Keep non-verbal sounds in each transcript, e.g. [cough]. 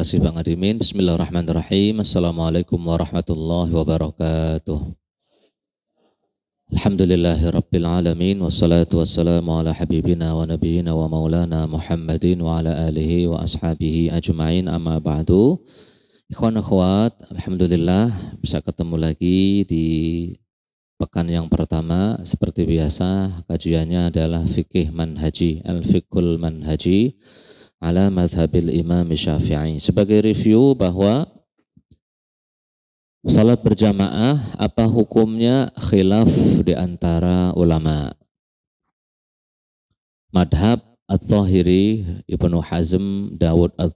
kasih Bang Adimin. Bismillahirrahmanirrahim. Assalamualaikum warahmatullahi wabarakatuh. Alhamdulillahi rabbil alamin. Wassalatu wassalamu ala habibina wa nabiyina wa maulana Muhammadin wa ala alihi wa ashabihi ajma'in amma ba'du. Ikhwan akhwat, Alhamdulillah bisa ketemu lagi di pekan yang pertama. Seperti biasa, kajiannya adalah fikih manhaji, al-fikul manhaji ala madhabil imam syafi'i. Sebagai review bahwa salat berjamaah apa hukumnya khilaf di antara ulama. Madhab al tahiri Ibnu Hazm, Dawud al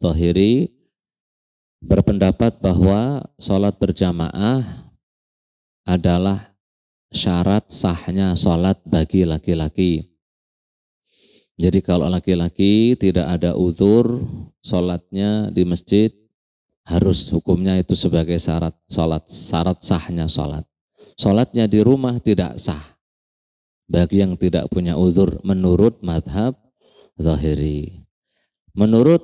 berpendapat bahwa salat berjamaah adalah syarat sahnya salat bagi laki-laki jadi kalau laki-laki tidak ada uzur sholatnya di masjid harus hukumnya itu sebagai syarat sholat, syarat sahnya sholat. Sholatnya di rumah tidak sah. Bagi yang tidak punya uzur menurut madhab zahiri. Menurut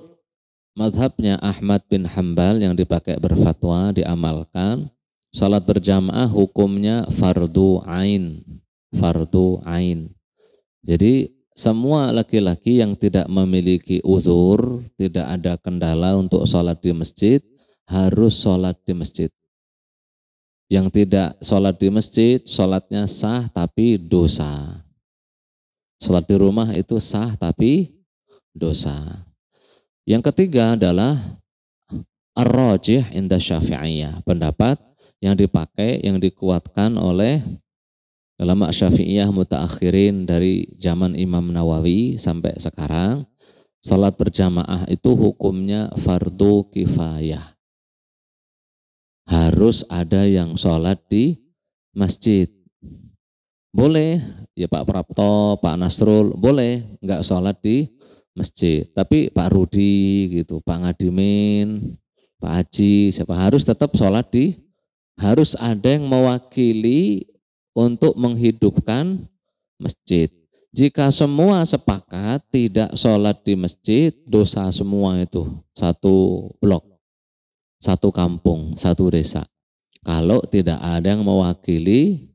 madhabnya Ahmad bin Hambal yang dipakai berfatwa diamalkan, sholat berjamaah hukumnya fardu ain. Fardu ain. Jadi semua laki-laki yang tidak memiliki uzur, tidak ada kendala untuk sholat di masjid, harus sholat di masjid. Yang tidak sholat di masjid, sholatnya sah tapi dosa. Sholat di rumah itu sah tapi dosa. Yang ketiga adalah ar-rajih inda syafi'iyah, pendapat yang dipakai, yang dikuatkan oleh Ulama Syafi'iyah mutaakhirin dari zaman Imam Nawawi sampai sekarang, salat berjamaah itu hukumnya fardu kifayah. Harus ada yang sholat di masjid. Boleh, ya Pak Prapto, Pak Nasrul, boleh nggak sholat di masjid. Tapi Pak Rudi gitu, Pak Ngadimin, Pak Haji, siapa harus tetap sholat di harus ada yang mewakili untuk menghidupkan masjid. Jika semua sepakat tidak sholat di masjid, dosa semua itu satu blok, satu kampung, satu desa. Kalau tidak ada yang mewakili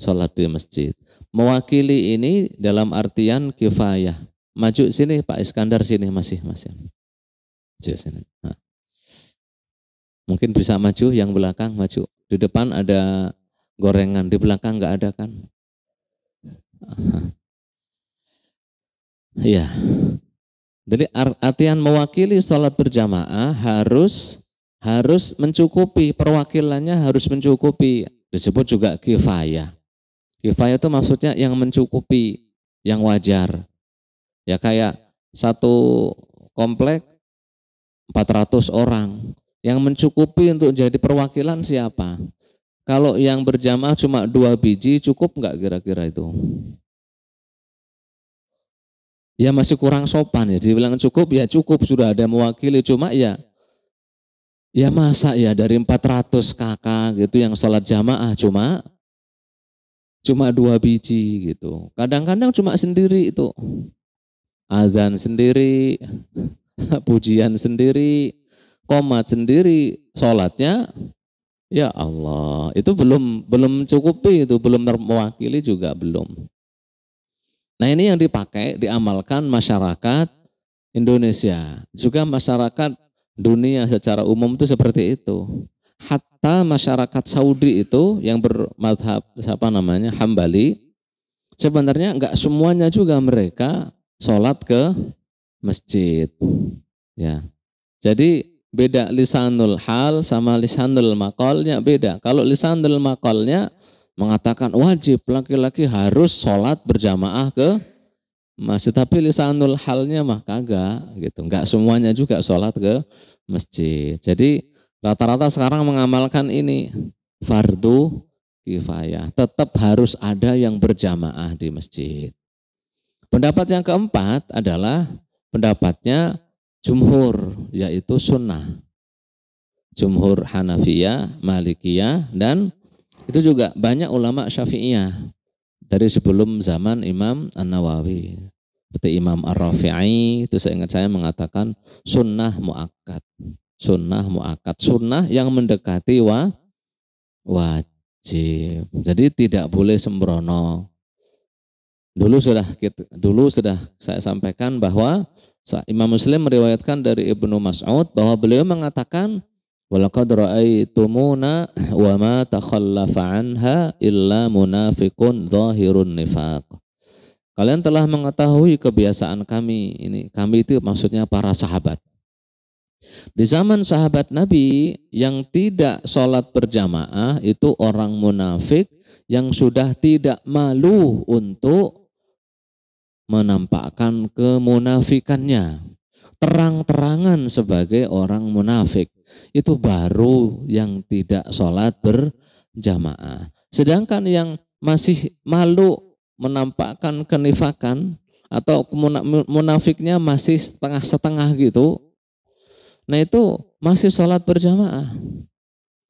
sholat di masjid. Mewakili ini dalam artian kifayah. Maju sini Pak Iskandar sini masih masih. Maju sini. Mungkin bisa maju yang belakang maju. Di depan ada gorengan di belakang nggak ada kan? Iya. Jadi artian mewakili sholat berjamaah harus harus mencukupi perwakilannya harus mencukupi disebut juga kifayah. Kifayah itu maksudnya yang mencukupi, yang wajar. Ya kayak satu komplek 400 orang. Yang mencukupi untuk jadi perwakilan siapa? Kalau yang berjamaah cuma dua biji cukup nggak kira-kira itu? Ya masih kurang sopan ya. Dibilang cukup ya cukup sudah ada mewakili cuma ya ya masa ya dari 400 kakak gitu yang sholat jamaah cuma cuma dua biji gitu. Kadang-kadang cuma sendiri itu. Azan sendiri, [laughs] pujian sendiri, komat sendiri, sholatnya Ya Allah, itu belum belum cukupi itu, belum mewakili juga belum. Nah ini yang dipakai, diamalkan masyarakat Indonesia. Juga masyarakat dunia secara umum itu seperti itu. Hatta masyarakat Saudi itu yang bermadhab, siapa namanya, Hambali, sebenarnya nggak semuanya juga mereka sholat ke masjid. Ya, Jadi Beda lisanul hal sama lisanul makolnya beda. Kalau lisanul makolnya mengatakan wajib laki-laki harus sholat berjamaah ke masjid. Tapi lisanul halnya mah kagak gitu. Enggak semuanya juga sholat ke masjid. Jadi rata-rata sekarang mengamalkan ini fardu kifayah. Tetap harus ada yang berjamaah di masjid. Pendapat yang keempat adalah pendapatnya jumhur yaitu sunnah. Jumhur Hanafiyah, Malikiyah dan itu juga banyak ulama Syafi'iyah dari sebelum zaman Imam An-Nawawi. Seperti Imam Ar-Rafi'i itu saya ingat saya mengatakan sunnah muakat, Sunnah muakat, sunnah yang mendekati wa wajib. Jadi tidak boleh sembrono. Dulu sudah dulu sudah saya sampaikan bahwa Imam Muslim meriwayatkan dari Ibnu Mas'ud bahwa beliau mengatakan Walaqad ra'aitumuna wa ma takhallafa anha illa munafiqun zahirun nifaq. Kalian telah mengetahui kebiasaan kami. Ini kami itu maksudnya para sahabat. Di zaman sahabat Nabi yang tidak sholat berjamaah itu orang munafik yang sudah tidak malu untuk menampakkan kemunafikannya. Terang-terangan sebagai orang munafik. Itu baru yang tidak sholat berjamaah. Sedangkan yang masih malu menampakkan kenifakan atau munafiknya masih setengah-setengah gitu. Nah itu masih sholat berjamaah.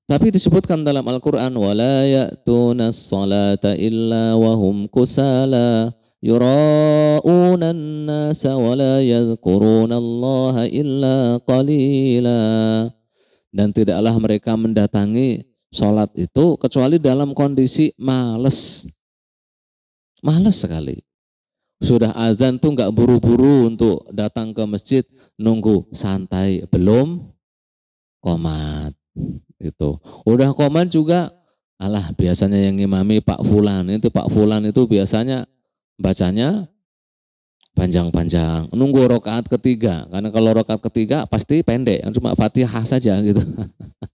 Tapi disebutkan dalam Al-Quran, وَلَا يَأْتُونَ الصَّلَاةَ إِلَّا وَهُمْ كُسَالًا يراءون الناس ولا يذكرون الله إلا قليلا dan tidaklah mereka mendatangi sholat itu kecuali dalam kondisi males males sekali sudah azan tuh nggak buru-buru untuk datang ke masjid nunggu santai belum komat itu udah komat juga alah biasanya yang imami Pak Fulan itu Pak Fulan itu biasanya bacanya panjang-panjang. Nunggu rokaat ketiga, karena kalau rokaat ketiga pasti pendek, kan cuma fatihah saja gitu.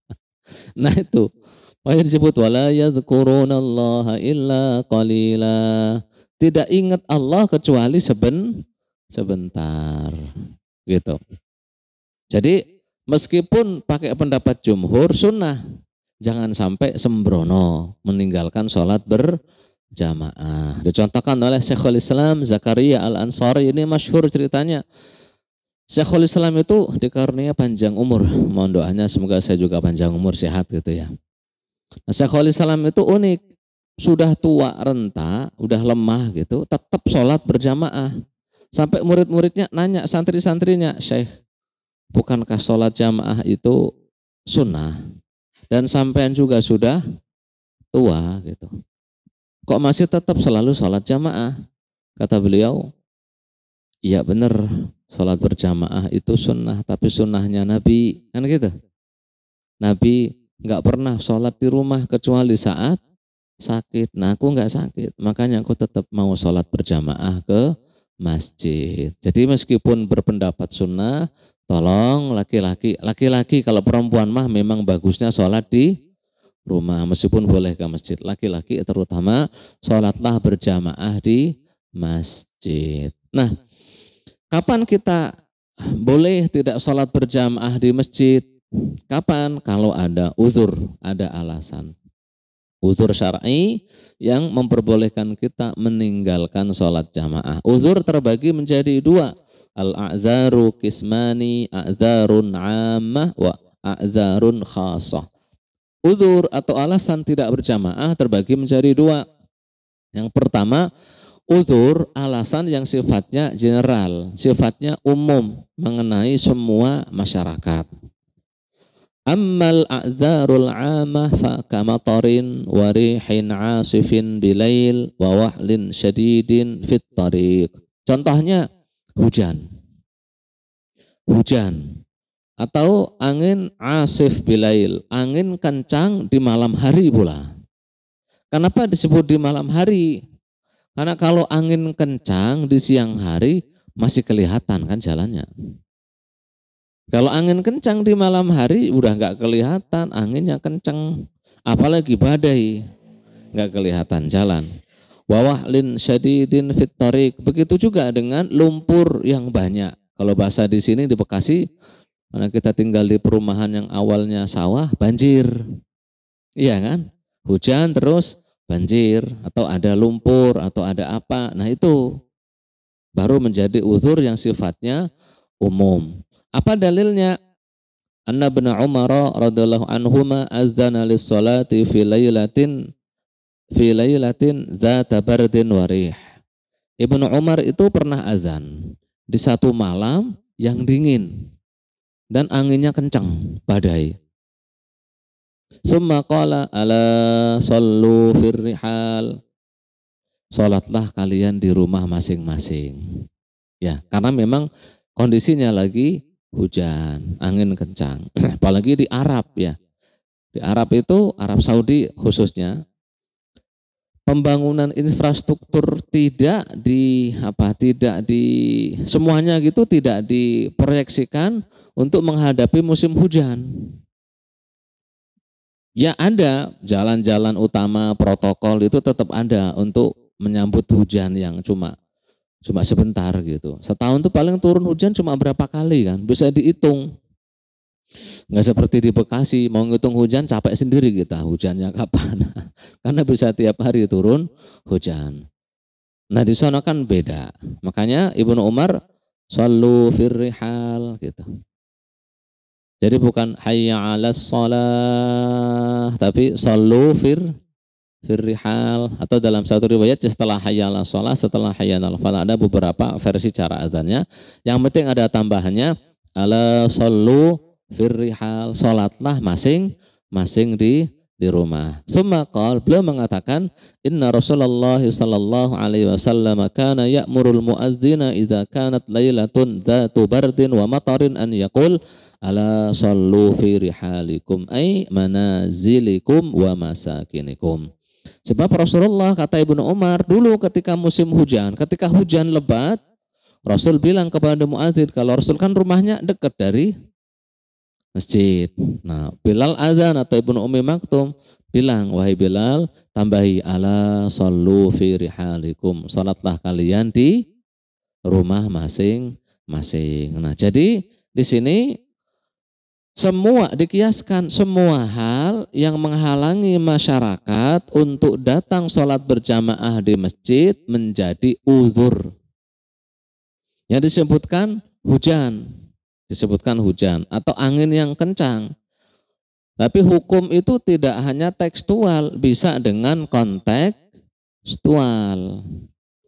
[laughs] nah itu, makanya disebut wala yadhkurunallaha illa qalila. Tidak ingat Allah kecuali seben sebentar gitu. Jadi meskipun pakai pendapat jumhur sunnah, jangan sampai sembrono meninggalkan sholat ber jamaah. Dicontohkan oleh Syekhul Islam Zakaria Al-Ansari ini masyhur ceritanya. Syekhul Islam itu dikarunia panjang umur. Mohon doanya semoga saya juga panjang umur sehat gitu ya. Nah, Syekhul Islam itu unik. Sudah tua renta, udah lemah gitu, tetap sholat berjamaah. Sampai murid-muridnya nanya santri-santrinya, Syekh, bukankah sholat jamaah itu sunnah? Dan sampean juga sudah tua gitu kok masih tetap selalu sholat jamaah? Kata beliau, ya benar, sholat berjamaah itu sunnah, tapi sunnahnya Nabi, kan gitu. Nabi nggak pernah sholat di rumah kecuali saat sakit. Nah aku nggak sakit, makanya aku tetap mau sholat berjamaah ke masjid. Jadi meskipun berpendapat sunnah, tolong laki-laki, laki-laki kalau perempuan mah memang bagusnya sholat di rumah. Meskipun boleh ke masjid. Laki-laki terutama sholatlah berjamaah di masjid. Nah, kapan kita boleh tidak sholat berjamaah di masjid? Kapan? Kalau ada uzur, ada alasan. Uzur syar'i yang memperbolehkan kita meninggalkan sholat jamaah. Uzur terbagi menjadi dua. Al-a'zaru kismani a'zarun ammah wa a'zarun khasah. Udur atau alasan tidak berjamaah terbagi menjadi dua. Yang pertama, udur alasan yang sifatnya general, sifatnya umum mengenai semua masyarakat. Ammal a'dzarul 'amah fa kamatarin wa rihin 'asifin bilail wa wahlin syadidin fit tariq. Contohnya hujan. Hujan atau angin asif bilail, angin kencang di malam hari pula. Kenapa disebut di malam hari? Karena kalau angin kencang di siang hari masih kelihatan kan jalannya. Kalau angin kencang di malam hari udah nggak kelihatan anginnya kencang, apalagi badai nggak kelihatan jalan. Wawahlin syadidin fitorik begitu juga dengan lumpur yang banyak. Kalau bahasa di sini di Bekasi karena kita tinggal di perumahan yang awalnya sawah, banjir. Iya kan? Hujan terus banjir atau ada lumpur atau ada apa. Nah, itu baru menjadi uzur yang sifatnya umum. Apa dalilnya? Anna bin Umar radhiyallahu anhuma azana lis-salati fi lailatin fi lailatin dzata bardin warih. Ibnu Umar itu pernah azan di satu malam yang dingin dan anginnya kencang, badai. Summa qala ala sallu firrihal. Salatlah kalian di rumah masing-masing. Ya, karena memang kondisinya lagi hujan, angin kencang. [clears throat] Apalagi di Arab ya. Di Arab itu, Arab Saudi khususnya, pembangunan infrastruktur tidak di apa tidak di semuanya gitu tidak diproyeksikan untuk menghadapi musim hujan. Ya ada jalan-jalan utama protokol itu tetap ada untuk menyambut hujan yang cuma cuma sebentar gitu. Setahun itu paling turun hujan cuma berapa kali kan? Bisa dihitung. Nggak seperti di Bekasi, mau ngitung hujan capek sendiri kita, hujannya kapan. [laughs] Karena bisa tiap hari turun hujan. Nah di sana kan beda. Makanya Ibnu Umar sallu firrihal gitu. Jadi bukan hayya 'alas shalah, tapi sallu fir firrihal atau dalam satu riwayat setelah hayya 'alas shalah, setelah hayya ala falah ada beberapa versi cara azannya. Yang penting ada tambahannya ala sallu firrihal salatlah masing masing di di rumah. Summa qal, beliau mengatakan, "Inna Rasulullah sallallahu alaihi wasallam kana ya'murul muadzina idza kanat lailatun dzatu bardin wa matarin an yaqul ala sallu fi rihalikum ay manazilikum wa masakinikum." Sebab Rasulullah kata Ibnu Umar dulu ketika musim hujan, ketika hujan lebat, Rasul bilang kepada muadzin, kalau Rasul kan rumahnya dekat dari masjid. Nah, Bilal azan atau Ibnu Umi Maktum bilang, "Wahai Bilal, tambahi ala sallu fi rihalikum." Salatlah kalian di rumah masing-masing. Nah, jadi di sini semua dikiaskan semua hal yang menghalangi masyarakat untuk datang sholat berjamaah di masjid menjadi uzur. Yang disebutkan hujan disebutkan hujan atau angin yang kencang. Tapi hukum itu tidak hanya tekstual, bisa dengan kontekstual.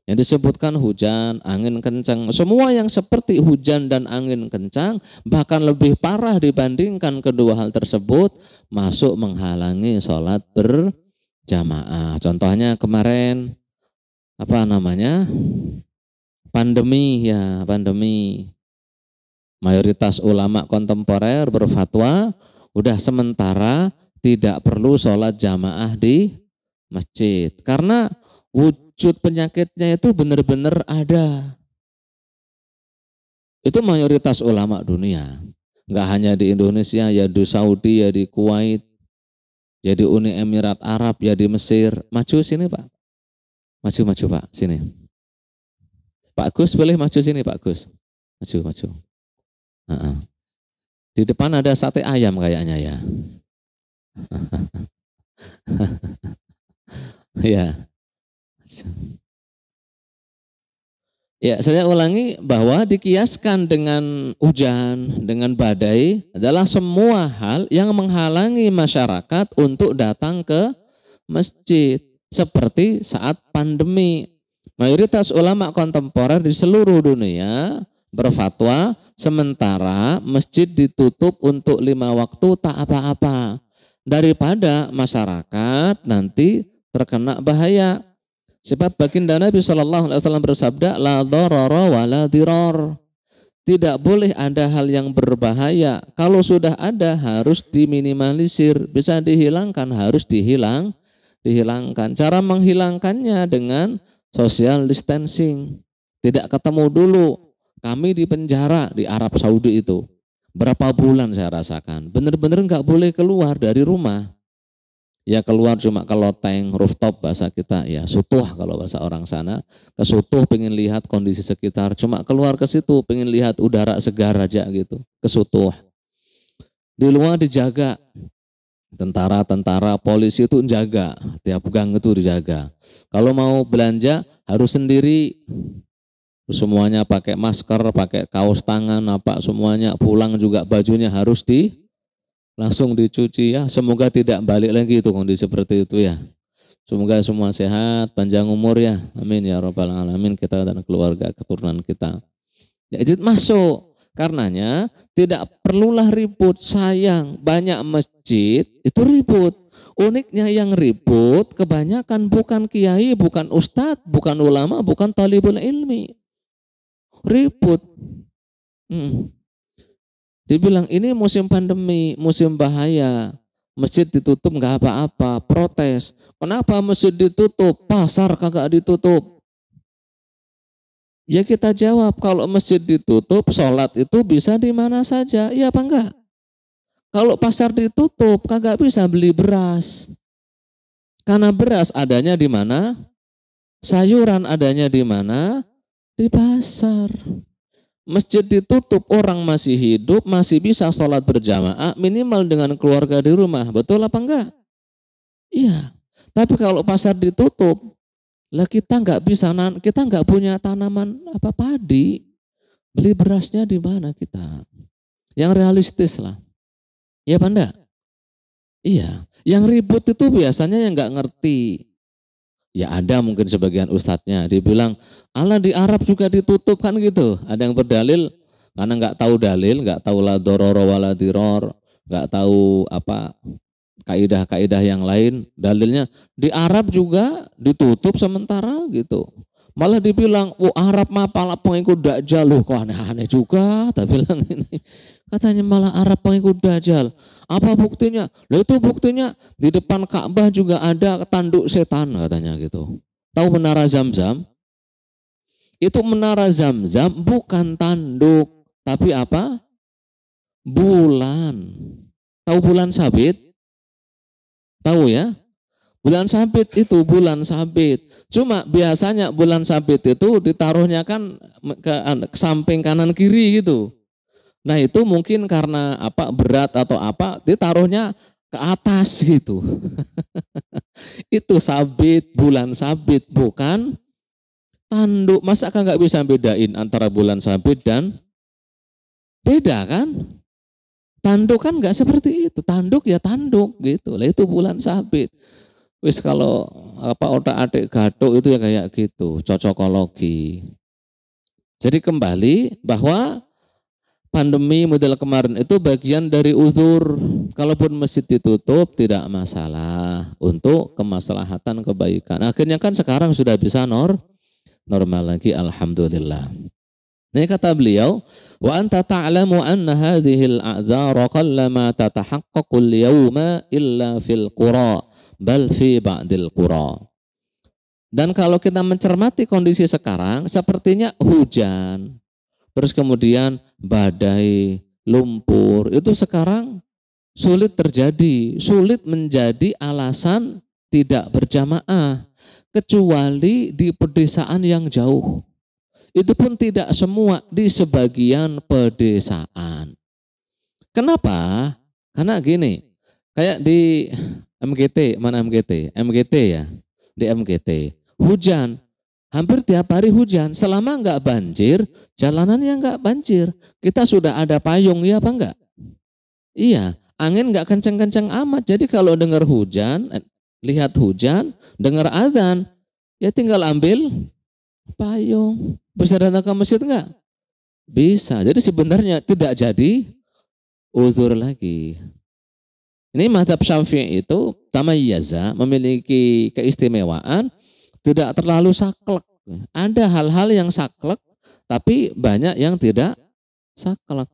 Yang disebutkan hujan, angin kencang, semua yang seperti hujan dan angin kencang, bahkan lebih parah dibandingkan kedua hal tersebut, masuk menghalangi sholat berjamaah. Contohnya kemarin, apa namanya? Pandemi ya, pandemi. Mayoritas ulama kontemporer berfatwa, udah sementara tidak perlu sholat jamaah di masjid. Karena wujud penyakitnya itu benar-benar ada. Itu mayoritas ulama dunia. nggak hanya di Indonesia, ya di Saudi, ya di Kuwait, ya di Uni Emirat Arab, ya di Mesir. Maju sini Pak. Maju, maju Pak, sini. Pak Gus boleh maju sini Pak Gus. Maju, maju. Di depan ada sate ayam kayaknya ya. [laughs] ya. Ya, saya ulangi bahwa dikiaskan dengan hujan, dengan badai adalah semua hal yang menghalangi masyarakat untuk datang ke masjid seperti saat pandemi. Mayoritas ulama kontemporer di seluruh dunia berfatwa sementara masjid ditutup untuk lima waktu tak apa-apa daripada masyarakat nanti terkena bahaya. Sebab baginda Nabi Shallallahu Alaihi Wasallam bersabda, la dororo wa la diror. Tidak boleh ada hal yang berbahaya. Kalau sudah ada harus diminimalisir. Bisa dihilangkan harus dihilang, dihilangkan. Cara menghilangkannya dengan social distancing. Tidak ketemu dulu, kami di penjara di Arab Saudi itu. Berapa bulan saya rasakan. Benar-benar nggak boleh keluar dari rumah. Ya keluar cuma ke loteng, rooftop bahasa kita ya, sutuh kalau bahasa orang sana. Ke sutuh pengen lihat kondisi sekitar, cuma keluar ke situ pengen lihat udara segar aja gitu, ke sutuh. Di luar dijaga, tentara-tentara polisi itu jaga tiap gang itu dijaga kalau mau belanja harus sendiri semuanya pakai masker, pakai kaos tangan, apa semuanya pulang juga bajunya harus di langsung dicuci ya. Semoga tidak balik lagi itu kondisi seperti itu ya. Semoga semua sehat, panjang umur ya. Amin ya robbal alamin kita dan keluarga keturunan kita. jadi masuk. Karenanya tidak perlulah ribut. Sayang banyak masjid itu ribut. Uniknya yang ribut kebanyakan bukan kiai, bukan ustadz, bukan ulama, bukan talibul ilmi ribut. Hmm. Dibilang ini musim pandemi, musim bahaya, masjid ditutup nggak apa-apa, protes. Kenapa masjid ditutup, pasar kagak ditutup? Ya kita jawab, kalau masjid ditutup, sholat itu bisa di mana saja, iya apa enggak? Kalau pasar ditutup, kagak bisa beli beras. Karena beras adanya di mana? Sayuran adanya di mana? Di pasar. Masjid ditutup, orang masih hidup, masih bisa sholat berjamaah, minimal dengan keluarga di rumah. Betul apa enggak? Iya. Tapi kalau pasar ditutup, lah kita nggak bisa, kita nggak punya tanaman apa padi, beli berasnya di mana kita? Yang realistis lah. Ya panda Iya. Yang ribut itu biasanya yang enggak ngerti ya ada mungkin sebagian ustadznya dibilang Allah di Arab juga ditutup kan gitu ada yang berdalil karena nggak tahu dalil nggak tahu la dororo wala diror nggak tahu apa kaidah-kaidah yang lain dalilnya di Arab juga ditutup sementara gitu malah dibilang oh Arab mah pala pengikut dakjal loh kok aneh-aneh juga tapi bilang ini Katanya malah Arab pengikut Dajjal. Apa buktinya? Lalu itu buktinya di depan Ka'bah juga ada tanduk setan katanya gitu. Tahu menara Zamzam? Itu menara Zamzam bukan tanduk, tapi apa? Bulan. Tahu bulan sabit? Tahu ya? Bulan sabit itu bulan sabit. Cuma biasanya bulan sabit itu ditaruhnya kan ke, ke samping kanan kiri gitu. Nah itu mungkin karena apa berat atau apa, dia taruhnya ke atas gitu. [laughs] itu sabit, bulan sabit, bukan tanduk. Masa kan nggak bisa bedain antara bulan sabit dan beda kan? Tanduk kan nggak seperti itu. Tanduk ya tanduk gitu. Lah itu bulan sabit wis kalau apa otak adik gaduh itu ya kayak gitu cocokologi jadi kembali bahwa pandemi model kemarin itu bagian dari uzur. Kalaupun masjid ditutup tidak masalah untuk kemaslahatan kebaikan. Akhirnya kan sekarang sudah bisa nor normal lagi alhamdulillah. Ini kata beliau, wa anta ta'lamu anna hadhihi al qallama tatahaqqaqu al-yawma illa fil qura bal fi ba'dil qura. Dan kalau kita mencermati kondisi sekarang, sepertinya hujan, terus kemudian badai, lumpur, itu sekarang sulit terjadi, sulit menjadi alasan tidak berjamaah kecuali di pedesaan yang jauh. Itu pun tidak semua di sebagian pedesaan. Kenapa? Karena gini, kayak di MGT, mana MGT? MGT ya, di MGT. Hujan, Hampir tiap hari hujan. Selama nggak banjir, jalanannya nggak banjir. Kita sudah ada payung, ya apa enggak? Iya, angin nggak kencang-kencang amat. Jadi kalau dengar hujan, eh, lihat hujan, dengar azan, ya tinggal ambil payung. Bisa datang ke masjid nggak? Bisa. Jadi sebenarnya tidak jadi uzur lagi. Ini madhab syafi'i itu tamayyaza memiliki keistimewaan tidak terlalu saklek. Ada hal-hal yang saklek, tapi banyak yang tidak saklek.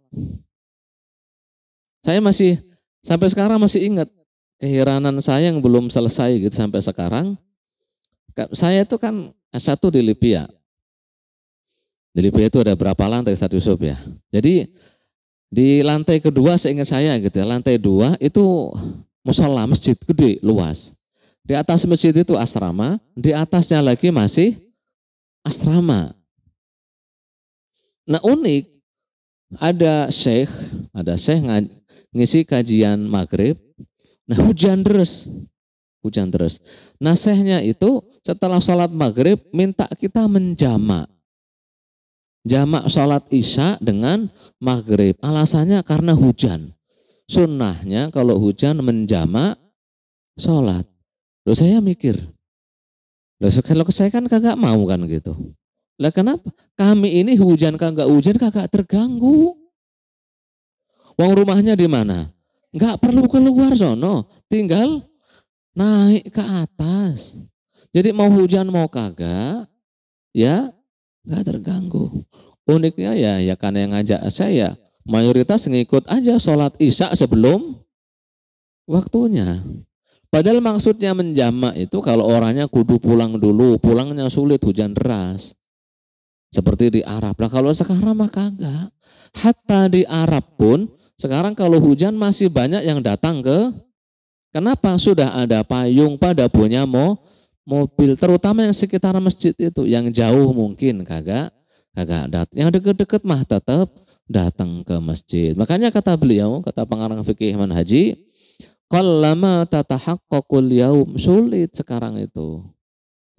Saya masih sampai sekarang masih ingat keheranan saya yang belum selesai gitu sampai sekarang. Saya itu kan S1 di Libya. Di Libya itu ada berapa lantai satu Yusuf ya. Jadi di lantai kedua seingat saya gitu ya, lantai dua itu musola masjid gede luas. Di atas masjid itu asrama, di atasnya lagi masih asrama. Nah unik, ada syekh, ada syekh ngisi kajian maghrib, nah hujan terus, hujan terus. Nah syekhnya itu setelah sholat maghrib minta kita menjama, jamak sholat isya dengan maghrib. Alasannya karena hujan. Sunnahnya kalau hujan menjamak sholat. Loh saya mikir, loh kalau saya kan kagak mau kan gitu. Lah kenapa? Kami ini hujan kagak hujan kagak terganggu. Wong rumahnya di mana? Enggak perlu keluar sono, tinggal naik ke atas. Jadi mau hujan mau kagak, ya nggak terganggu. Uniknya ya, ya karena yang ngajak saya, mayoritas ngikut aja sholat isya sebelum waktunya. Padahal maksudnya menjamak itu kalau orangnya kudu pulang dulu, pulangnya sulit hujan deras. Seperti di Arab. Lah kalau sekarang mah kagak. Hatta di Arab pun sekarang kalau hujan masih banyak yang datang ke Kenapa sudah ada payung pada punya mo, mobil terutama yang sekitar masjid itu yang jauh mungkin kagak kagak datang yang deket-deket mah tetap datang ke masjid. Makanya kata beliau, kata pengarang fikih Iman Haji, Kallama kok yaum sulit sekarang itu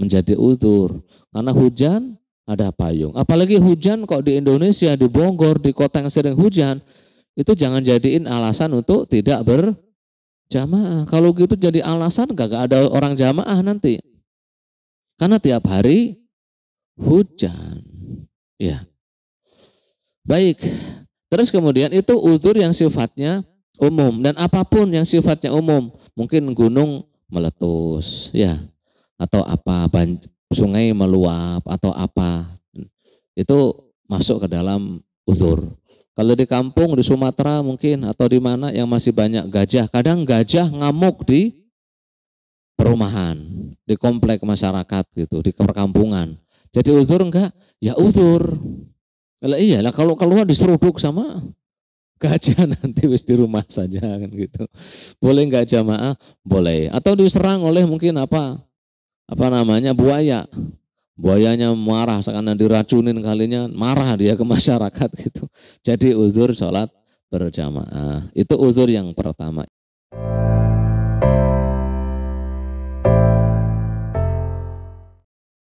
menjadi utur karena hujan ada payung. Apalagi hujan kok di Indonesia, di Bogor, di kota yang sering hujan, itu jangan jadiin alasan untuk tidak berjamaah. Kalau gitu jadi alasan gak ada orang jamaah nanti. Karena tiap hari hujan. Ya. Baik. Terus kemudian itu utur yang sifatnya umum dan apapun yang sifatnya umum mungkin gunung meletus ya atau apa sungai meluap atau apa itu masuk ke dalam uzur kalau di kampung di Sumatera mungkin atau di mana yang masih banyak gajah kadang gajah ngamuk di perumahan di komplek masyarakat gitu di perkampungan jadi uzur enggak ya uzur kalau iya lah kalau keluar diseruduk sama kajian [laughs] nanti wis di rumah saja kan gitu. Boleh nggak jamaah? Boleh. Atau diserang oleh mungkin apa? Apa namanya? buaya. Buayanya marah sekarang diracunin kalinya marah dia ke masyarakat gitu. Jadi uzur sholat berjamaah. Itu uzur yang pertama.